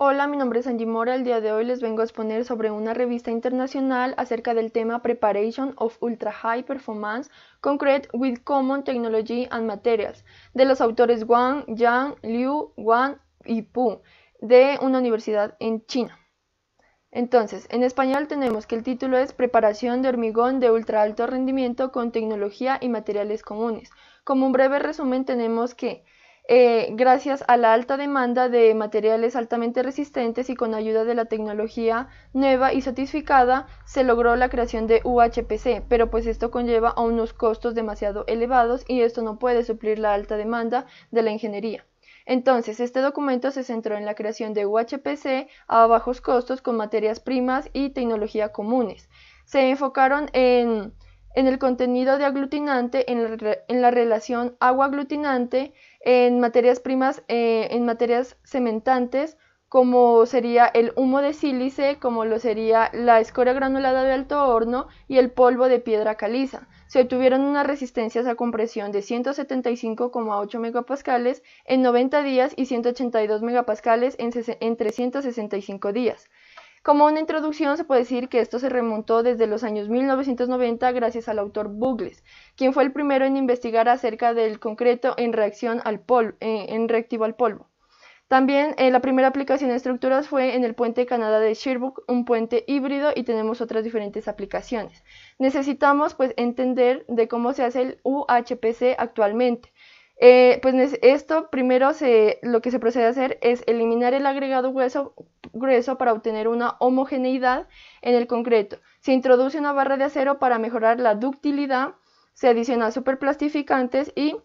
Hola, mi nombre es Angie Mora. El día de hoy les vengo a exponer sobre una revista internacional acerca del tema Preparation of Ultra High Performance Concrete with Common Technology and Materials de los autores Wang, Yang, Liu, Wang y Pu de una universidad en China. Entonces, en español tenemos que el título es Preparación de hormigón de ultra alto rendimiento con tecnología y materiales comunes. Como un breve resumen tenemos que eh, gracias a la alta demanda de materiales altamente resistentes y con ayuda de la tecnología nueva y certificada se logró la creación de UHPC, pero pues esto conlleva a unos costos demasiado elevados y esto no puede suplir la alta demanda de la ingeniería. Entonces, este documento se centró en la creación de UHPC a bajos costos con materias primas y tecnología comunes. Se enfocaron en, el contenido de aglutinante, en la relación agua-aglutinante, en materias primas, eh, en materias cementantes, como sería el humo de sílice, como lo sería la escoria granulada de alto horno y el polvo de piedra caliza. Se obtuvieron unas resistencias a compresión de 175,8 megapascales en 90 días y 182 megapascales en 365 días. Como una introducción, se puede decir que esto se remontó desde los años 1990 gracias al autor Bugles, quien fue el primero en investigar acerca del concreto en reacción al polvo, eh, reactivo al polvo. También eh, la primera aplicación de estructuras fue en el puente Canadá de Sherbrooke, un puente híbrido y tenemos otras diferentes aplicaciones. Necesitamos pues entender de cómo se hace el UHPC actualmente eh, pues esto primero lo que se procede a hacer es eliminar el agregado grueso, para obtener una homogeneidad en el concreto. Se introduce una barra de acero para mejorar la ductilidad, se adicionan superplastificantes y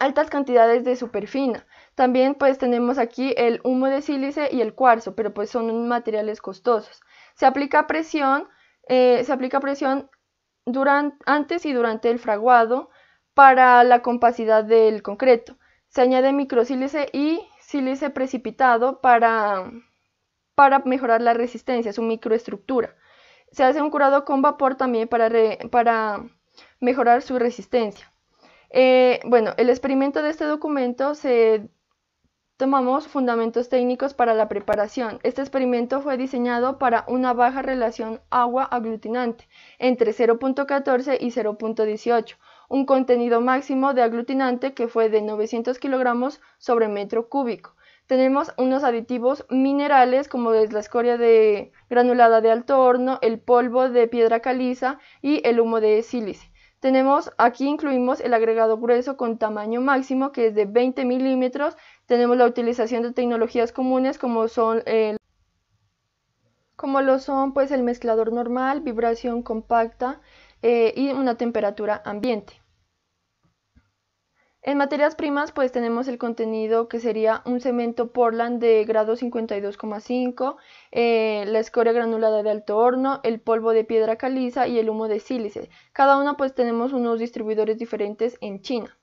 altas cantidades de superfina. También pues tenemos aquí el humo de sílice y el cuarzo, pero pues son materiales costosos. Se aplica presión, eh, se aplica presión durante, antes y durante el fraguado para la compacidad del concreto. Se añade microsílice y sílice precipitado para, para mejorar la resistencia, su microestructura. Se hace un curado con vapor también para, para mejorar su resistencia. Eh, bueno, el experimento de este documento se tomamos fundamentos técnicos para la preparación. Este experimento fue diseñado para una baja relación agua aglutinante entre 0.14 y 0.18 un contenido máximo de aglutinante que fue de 900 kilogramos sobre metro cúbico. Tenemos unos aditivos minerales como es la escoria de granulada de alto horno, el polvo de piedra caliza y el humo de sílice. Tenemos, aquí incluimos el agregado grueso con tamaño máximo que es de 20 milímetros. Tenemos la utilización de tecnologías comunes como son como lo son pues el mezclador normal, vibración compacta, eh, y una temperatura ambiente. En materias primas, pues tenemos el contenido que sería un cemento Portland de grado 52,5, eh, la escoria granulada de alto horno, el polvo de piedra caliza y el humo de sílice. Cada uno, pues tenemos unos distribuidores diferentes en China.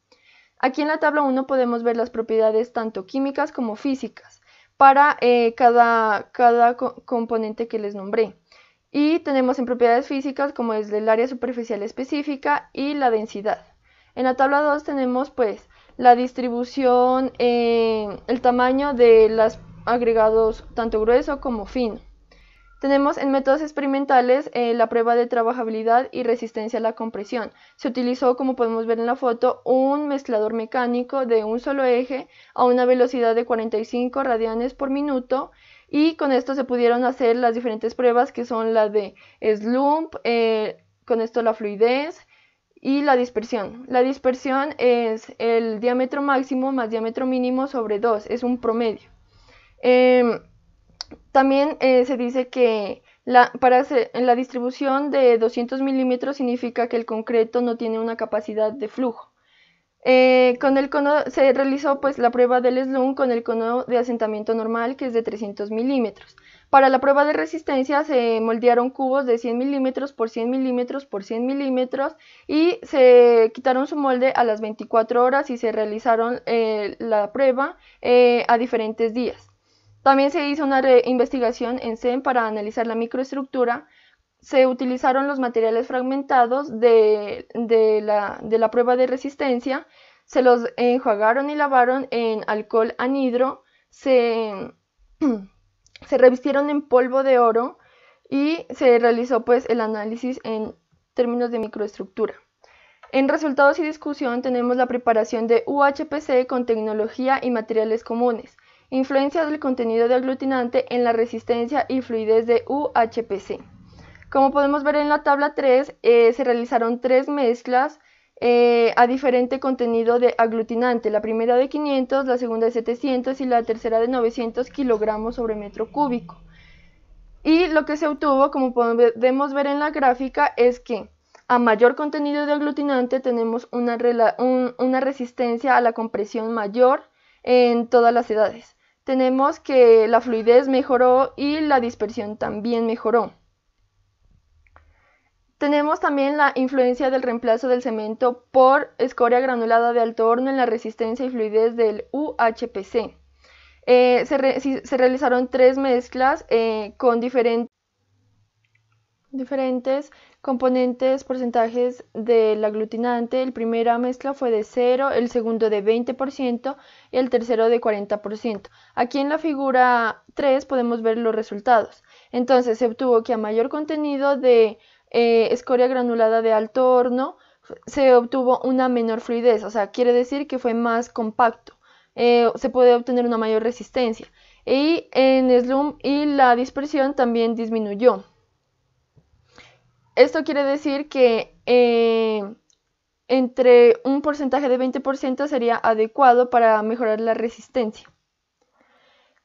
Aquí en la tabla 1 podemos ver las propiedades tanto químicas como físicas para eh, cada, cada componente que les nombré. Y tenemos en propiedades físicas como es el área superficial específica y la densidad. En la tabla 2 tenemos pues la distribución, eh, el tamaño de los agregados tanto grueso como fino. Tenemos en métodos experimentales eh, la prueba de trabajabilidad y resistencia a la compresión. Se utilizó, como podemos ver en la foto, un mezclador mecánico de un solo eje a una velocidad de 45 radianes por minuto y con esto se pudieron hacer las diferentes pruebas que son la de slump, eh, con esto la fluidez y la dispersión. La dispersión es el diámetro máximo más diámetro mínimo sobre 2, es un promedio. Em, también eh, se dice que la, para la distribución de 200 milímetros significa que el concreto no tiene una capacidad de flujo. Eh, con el se realizó pues la prueba del SLUM con el cono de asentamiento normal que es de 300 milímetros. Para la prueba de resistencia se moldearon cubos de 100 milímetros por 100 milímetros por 100 milímetros y se quitaron su molde a las 24 horas y se realizaron eh, la prueba eh, a diferentes días. También se hizo una investigación en SEM para analizar la microestructura se utilizaron los materiales fragmentados de, la, prueba de resistencia, se los enjuagaron y lavaron en alcohol anhidro, se, se revistieron en polvo de oro y se realizó pues el análisis en términos de microestructura. En resultados y discusión tenemos la preparación de UHPC con tecnología y materiales comunes, influencia del contenido de aglutinante en la resistencia y fluidez de UHPC. Como podemos ver en la tabla 3, eh, se realizaron tres mezclas eh, a diferente contenido de aglutinante, la primera de 500, la segunda de 700 y la tercera de 900 kilogramos sobre metro cúbico. Y lo que se obtuvo, como podemos ver en la gráfica, es que a mayor contenido de aglutinante tenemos una resistencia a la compresión mayor en todas las edades. Tenemos que la fluidez mejoró y la dispersión también mejoró. Tenemos también la influencia del reemplazo del cemento por escoria granulada de alto horno en la resistencia y fluidez del UHPC. Eh, se, realizaron tres mezclas eh, con diferentes componentes, porcentajes del aglutinante. el primera mezcla fue de 0, el segundo de 20% y el tercero de 40%. Aquí en la figura 3 podemos ver los resultados. Entonces se obtuvo que a mayor contenido de eh, escoria granulada de alto horno, se obtuvo una menor fluidez, o sea, quiere decir que fue más compacto, eh, se puede obtener una mayor resistencia. Y en slum y la dispersión también disminuyó. Esto quiere decir que eh, entre un porcentaje de 20% sería adecuado para mejorar la resistencia.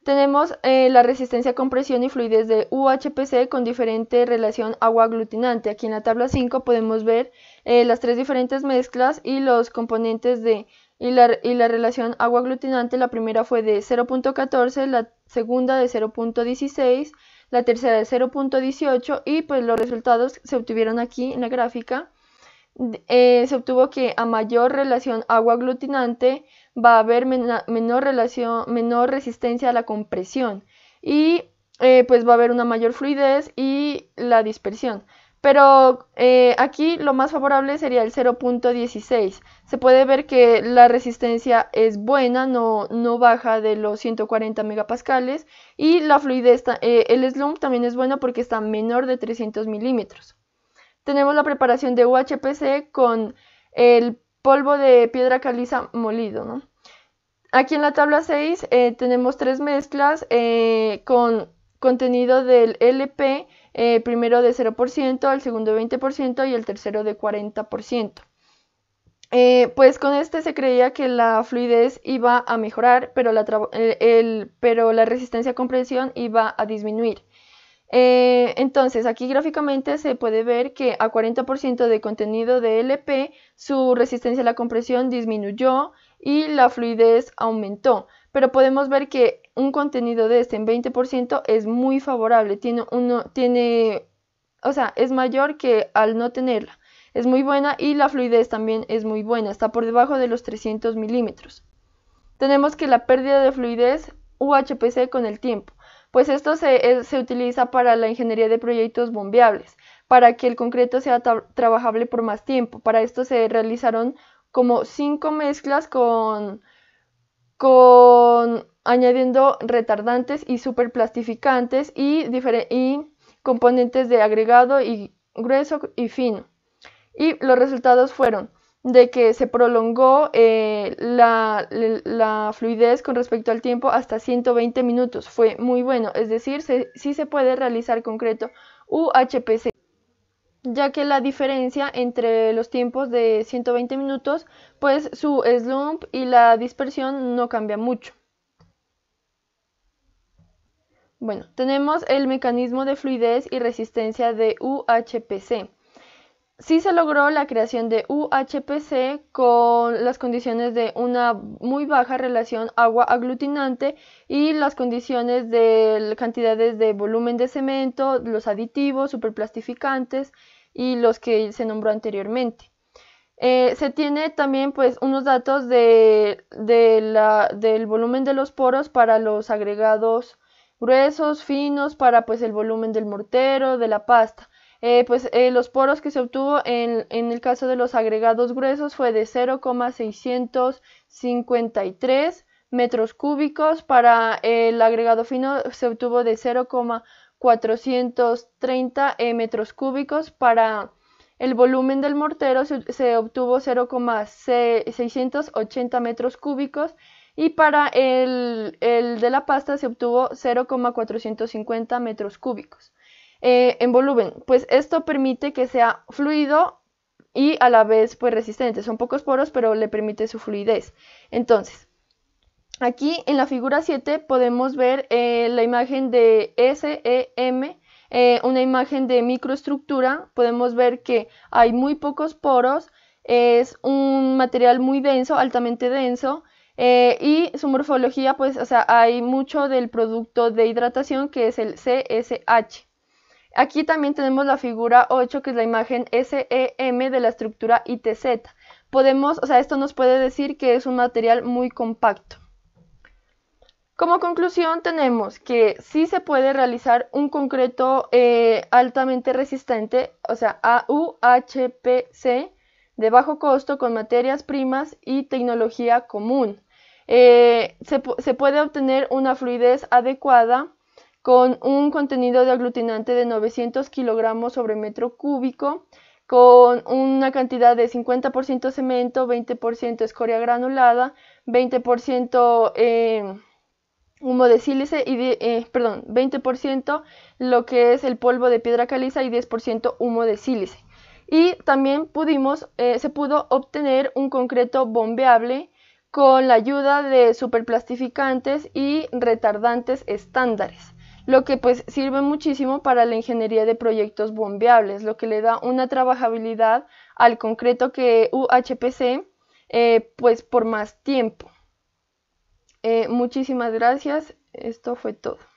Tenemos eh, la resistencia a compresión y fluidez de UHPC con diferente relación agua-aglutinante. Aquí en la tabla 5 podemos ver eh, las tres diferentes mezclas y los componentes de y la, y la relación agua-aglutinante. La primera fue de 0.14, la segunda de 0.16, la tercera de 0.18 y pues los resultados se obtuvieron aquí en la gráfica. Eh, se obtuvo que a mayor relación agua-aglutinante, va a haber menor, relación, menor resistencia a la compresión y eh, pues va a haber una mayor fluidez y la dispersión. Pero eh, aquí lo más favorable sería el 0.16. Se puede ver que la resistencia es buena, no, no baja de los 140 megapascales. Y la fluidez, eh, el slump también es bueno porque está menor de 300 milímetros. Tenemos la preparación de UHPC con el polvo de piedra caliza molido, ¿no? Aquí en la tabla 6 eh, tenemos tres mezclas eh, con contenido del LP, eh, primero de 0%, el segundo de 20% y el tercero de 40%. pues con este se creía que la fluidez iba a mejorar, pero la, pero la resistencia a compresión iba a disminuir. Eh, entonces, aquí gráficamente se puede ver que a 40% de contenido de LP su resistencia a la compresión disminuyó y la fluidez aumentó. Pero podemos ver que un contenido de este en 20% es muy favorable, tiene, o sea, es mayor que al no tenerla. Es muy buena y la fluidez también es muy buena, está por debajo de los 300 milímetros. Tenemos que la pérdida de fluidez UHPC con el tiempo pues esto se, utiliza para la ingeniería de proyectos bombeables, para que el concreto sea trabajable por más tiempo. Para esto se realizaron como cinco mezclas con, con añadiendo retardantes y superplastificantes y, y componentes de agregado y grueso y fino. Y los resultados fueron de que se prolongó eh, la, fluidez con respecto al tiempo hasta 120 minutos. Fue muy bueno, es decir, sí se, se puede realizar concreto UHPC, ya que la diferencia entre los tiempos de 120 minutos, pues su slump y la dispersión no cambia mucho. Bueno, tenemos el mecanismo de fluidez y resistencia de UHPC sí se logró la creación de UHPC con las condiciones de una muy baja relación agua aglutinante y las condiciones de cantidades de volumen de cemento, los aditivos, superplastificantes y los que se nombró anteriormente. Eh, se tiene también pues unos datos del volumen de los poros para los agregados gruesos, finos, para pues el volumen del mortero, de la pasta. Eh, pues eh, los poros que se obtuvo en, el caso de los agregados gruesos fue de 0,653 metros cúbicos, para el agregado fino se obtuvo de 0,430 eh, metros cúbicos, para el volumen del mortero se, obtuvo 0,680 metros cúbicos y para el, el de la pasta se obtuvo 0,450 metros cúbicos. Eh, en volumen. Pues esto permite que sea fluido y a la vez pues resistente. Son pocos poros, pero le permite su fluidez. Entonces, aquí en la figura 7 podemos ver eh, la imagen de SEM, eh, una imagen de microestructura. Podemos ver que hay muy pocos poros, es un material muy denso, altamente denso. y su morfología, pues, o sea, hay mucho del producto de hidratación que es el CSH. Aquí también tenemos la figura 8, que es la imagen SEM de la estructura ITZ. Podemos, o sea, esto nos puede decir que es un material muy compacto. Como conclusión tenemos que sí se puede realizar un concreto eh, altamente resistente, o sea, AUHPC, de bajo costo con materias primas y tecnología común. Eh, se puede obtener una fluidez adecuada con un contenido de aglutinante de 900 kilogramos sobre metro cúbico, con una cantidad de 50% cemento, 20% escoria granulada, 20% eh, humo de sílice y eh, perdón, 20% lo que es el polvo de piedra caliza y 10% humo de sílice. Y también pudimos, eh, se pudo obtener un concreto bombeable con la ayuda de superplastificantes y retardantes estándares lo que pues sirve muchísimo para la ingeniería de proyectos bombeables, lo que le da una trabajabilidad al concreto que UHPC eh, pues por más tiempo. Eh, muchísimas gracias, esto fue todo.